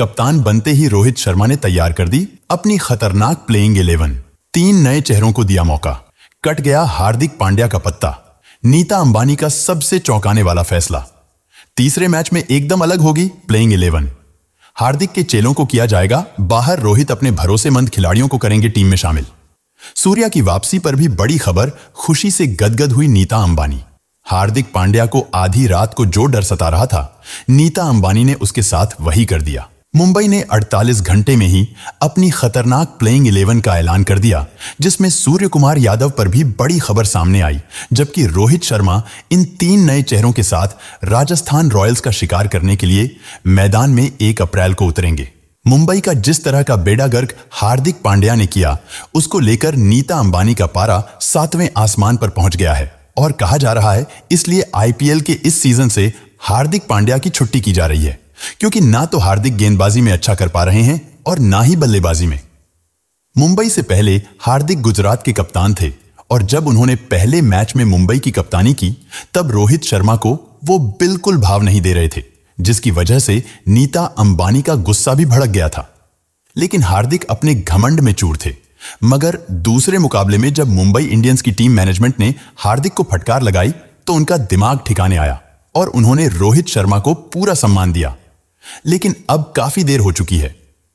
कप्तान बनते ही रोहित शर्मा ने तैयार कर दी अपनी खतरनाक प्लेइंग इलेवन तीन नए चेहरों को दिया मौका कट गया हार्दिक पांड्या का पत्ता नीता अंबानी का सबसे चौंकाने वाला फैसला तीसरे मैच में एकदम अलग होगी प्लेइंग इलेवन हार्दिक के चेलों को किया जाएगा बाहर रोहित अपने भरोसेमंद खिलाड़ियों को करेंगे टीम में शामिल सूर्या की वापसी पर भी बड़ी खबर खुशी से गदगद हुई नीता अंबानी हार्दिक पांड्या को आधी रात को जो डर सता रहा था नीता अंबानी ने उसके साथ वही कर दिया मुंबई ने 48 घंटे में ही अपनी खतरनाक प्लेइंग 11 का ऐलान कर दिया जिसमें सूर्य कुमार यादव पर भी बड़ी खबर सामने आई जबकि रोहित शर्मा इन तीन नए चेहरों के साथ राजस्थान रॉयल्स का शिकार करने के लिए मैदान में एक अप्रैल को उतरेंगे मुंबई का जिस तरह का बेडा गर्ग हार्दिक पांड्या ने किया उसको लेकर नीता अंबानी का पारा सातवें आसमान पर पहुंच गया है और कहा जा रहा है इसलिए आईपीएल के इस सीजन से हार्दिक पांड्या की छुट्टी की जा रही है क्योंकि ना तो हार्दिक गेंदबाजी में अच्छा कर पा रहे हैं और ना ही बल्लेबाजी में मुंबई से पहले हार्दिक गुजरात के कप्तान थे और जब उन्होंने पहले मैच में मुंबई की कप्तानी की तब रोहित शर्मा को वो बिल्कुल भाव नहीं दे रहे थे जिसकी वजह से नीता अंबानी का गुस्सा भी भड़क गया था लेकिन हार्दिक अपने घमंड में चूर थे मगर दूसरे मुकाबले में जब मुंबई इंडियंस की टीम मैनेजमेंट ने हार्दिक को फटकार लगाई तो उनका दिमाग ठिकाने आया और उन्होंने रोहित शर्मा को पूरा सम्मान दिया लेकिन अब काफी देर हो चुकी है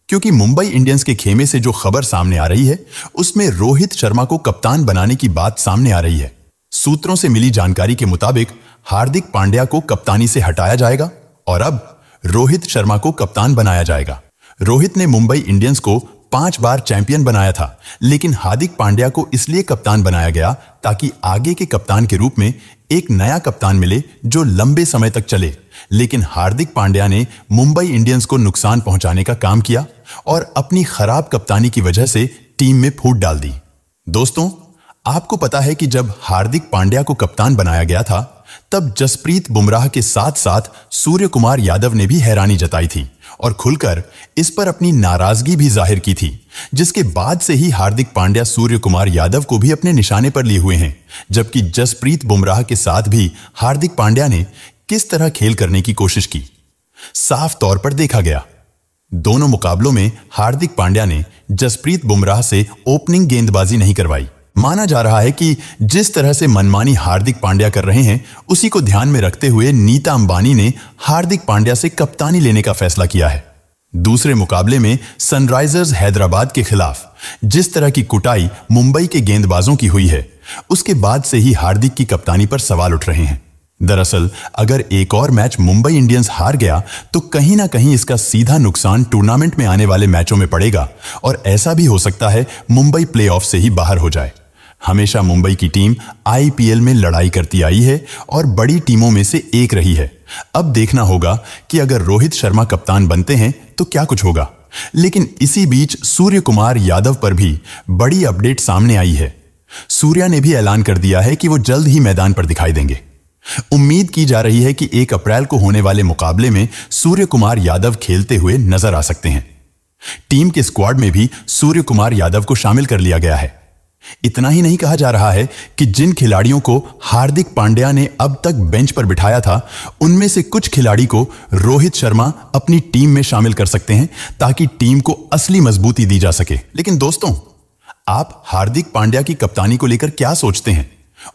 क्योंकि मुंबई इंडियंस के खेमे से जो खबर सामने आ रही है उसमें रोहित शर्मा को कप्तान बनाने की बात सामने आ रही है सूत्रों से मिली जानकारी के मुताबिक हार्दिक पांड्या को कप्तानी से हटाया जाएगा और अब रोहित शर्मा को कप्तान बनाया जाएगा रोहित ने मुंबई इंडियंस को पांच बार चैंपियन बनाया था लेकिन हार्दिक पांड्या को इसलिए कप्तान बनाया गया ताकि आगे के कप्तान के रूप में एक नया कप्तान मिले जो लंबे समय तक चले लेकिन हार्दिक पांड्या ने मुंबई इंडियंस को नुकसान पहुंचाने का काम किया और अपनी खराब कप्तानी की वजह से टीम में फूट डाल दी दोस्तों आपको पता है कि जब हार्दिक पांड्या को कप्तान बनाया गया था तब जसप्रीत बुमराह के साथ साथ सूर्य कुमार यादव ने भी हैरानी जताई थी और खुलकर इस पर अपनी नाराजगी भी जाहिर की थी जिसके बाद से ही हार्दिक पांड्या सूर्य कुमार यादव को भी अपने निशाने पर लिए हुए हैं जबकि जसप्रीत बुमराह के साथ भी हार्दिक पांड्या ने किस तरह खेल करने की कोशिश की साफ तौर पर देखा गया दोनों मुकाबलों में हार्दिक पांड्या ने जसप्रीत बुमराह से ओपनिंग गेंदबाजी नहीं करवाई माना जा रहा है कि जिस तरह से मनमानी हार्दिक पांड्या कर रहे हैं उसी को ध्यान में रखते हुए नीता अंबानी ने हार्दिक पांड्या से कप्तानी लेने का फैसला किया है दूसरे मुकाबले में सनराइजर्स हैदराबाद के खिलाफ जिस तरह की कुटाई मुंबई के गेंदबाजों की हुई है उसके बाद से ही हार्दिक की कप्तानी पर सवाल उठ रहे हैं दरअसल अगर एक और मैच मुंबई इंडियंस हार गया तो कहीं ना कहीं इसका सीधा नुकसान टूर्नामेंट में आने वाले मैचों में पड़ेगा और ऐसा भी हो सकता है मुंबई प्लेऑफ से ही बाहर हो जाए हमेशा मुंबई की टीम आईपीएल में लड़ाई करती आई है और बड़ी टीमों में से एक रही है अब देखना होगा कि अगर रोहित शर्मा कप्तान बनते हैं तो क्या कुछ होगा लेकिन इसी बीच सूर्य कुमार यादव पर भी बड़ी अपडेट सामने आई है सूर्या ने भी ऐलान कर दिया है कि वो जल्द ही मैदान पर दिखाई देंगे उम्मीद की जा रही है कि एक अप्रैल को होने वाले मुकाबले में सूर्य कुमार यादव खेलते हुए नजर आ सकते हैं टीम के स्क्वाड में भी सूर्य कुमार यादव को शामिल कर लिया गया है इतना ही नहीं कहा जा रहा है कि जिन खिलाड़ियों को हार्दिक पांड्या ने अब तक बेंच पर बिठाया था उनमें से कुछ खिलाड़ी को रोहित शर्मा अपनी टीम में शामिल कर सकते हैं ताकि टीम को असली मजबूती दी जा सके लेकिन दोस्तों आप हार्दिक पांड्या की कप्तानी को लेकर क्या सोचते हैं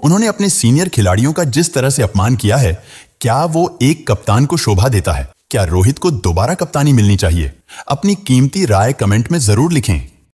उन्होंने अपने सीनियर खिलाड़ियों का जिस तरह से अपमान किया है क्या वो एक कप्तान को शोभा देता है क्या रोहित को दोबारा कप्तानी मिलनी चाहिए अपनी कीमती राय कमेंट में जरूर लिखें